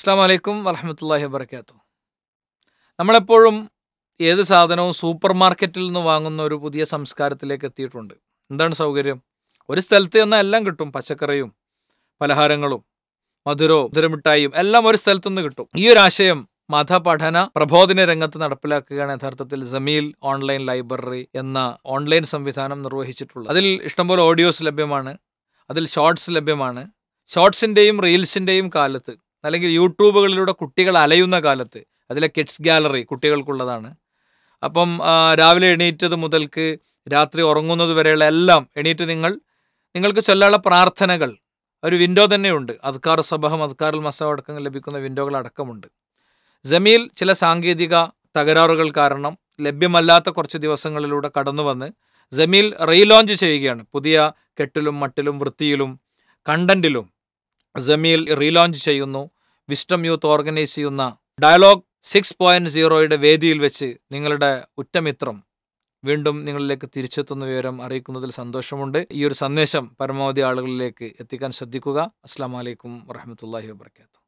അസ്സാം വലൈക്കും വറഹമത്തല്ലാഹി വബർക്കാത്തു നമ്മളെപ്പോഴും ഏത് സാധനവും സൂപ്പർ മാർക്കറ്റിൽ നിന്ന് വാങ്ങുന്ന ഒരു പുതിയ സംസ്കാരത്തിലേക്ക് എത്തിയിട്ടുണ്ട് എന്താണ് സൗകര്യം ഒരു സ്ഥലത്ത് നിന്നാൽ എല്ലാം കിട്ടും പച്ചക്കറിയും പലഹാരങ്ങളും മധുരവും മധുരമിഠായും എല്ലാം ഒരു സ്ഥലത്തു നിന്ന് കിട്ടും ഈ ഒരു ആശയം മത പഠന പ്രബോധന രംഗത്ത് നടപ്പിലാക്കുകയാണ് യഥാർത്ഥത്തിൽ ജമീൽ ഓൺലൈൻ ലൈബ്രറി എന്ന ഓൺലൈൻ സംവിധാനം നിർവഹിച്ചിട്ടുള്ളത് അതിൽ ഇഷ്ടംപോലെ ഓഡിയോസ് ലഭ്യമാണ് അതിൽ ഷോർട്സ് ലഭ്യമാണ് ഷോർട്സിൻ്റെയും റീൽസിൻ്റെയും കാലത്ത് അല്ലെങ്കിൽ യൂട്യൂബുകളിലൂടെ കുട്ടികൾ അലയുന്ന കാലത്ത് അതിലെ കിഡ്സ് ഗാലറി കുട്ടികൾക്കുള്ളതാണ് അപ്പം രാവിലെ എണീറ്റത് മുതൽക്ക് രാത്രി ഉറങ്ങുന്നത് വരെയുള്ള എല്ലാം എണീറ്റ് നിങ്ങൾ നിങ്ങൾക്ക് ചൊല്ലാനുള്ള പ്രാർത്ഥനകൾ ഒരു വിൻഡോ തന്നെയുണ്ട് അദ്ക്കാർ സബഹം അദ്ക്കാറുൽ മസാവ് അടക്കം ലഭിക്കുന്ന വിൻഡോകൾ അടക്കമുണ്ട് ജമീൽ ചില സാങ്കേതിക തകരാറുകൾ കാരണം ലഭ്യമല്ലാത്ത കുറച്ച് ദിവസങ്ങളിലൂടെ കടന്നു വന്ന് ജമീൽ റീലോഞ്ച് ചെയ്യുകയാണ് പുതിയ കെട്ടിലും മട്ടിലും വൃത്തിയിലും കണ്ടന്റിലും ജമീൽ റീലോഞ്ച് ചെയ്യുന്നു വിസ്റ്റം യൂത്ത് ഓർഗനൈസ് ചെയ്യുന്ന ഡയലോഗ് സിക്സ് പോയിന്റ് സീറോയുടെ വേദിയിൽ വെച്ച് നിങ്ങളുടെ ഉറ്റമിത്രം വീണ്ടും നിങ്ങളിലേക്ക് തിരിച്ചെത്തുന്ന വിവരം അറിയിക്കുന്നതിൽ സന്തോഷമുണ്ട് ഈ ഒരു സന്ദേശം പരമാവധി ആളുകളിലേക്ക് എത്തിക്കാൻ ശ്രദ്ധിക്കുക അസ്സാം വലൈക്കും വറഹമത്തല്ലാഹി വാത്തു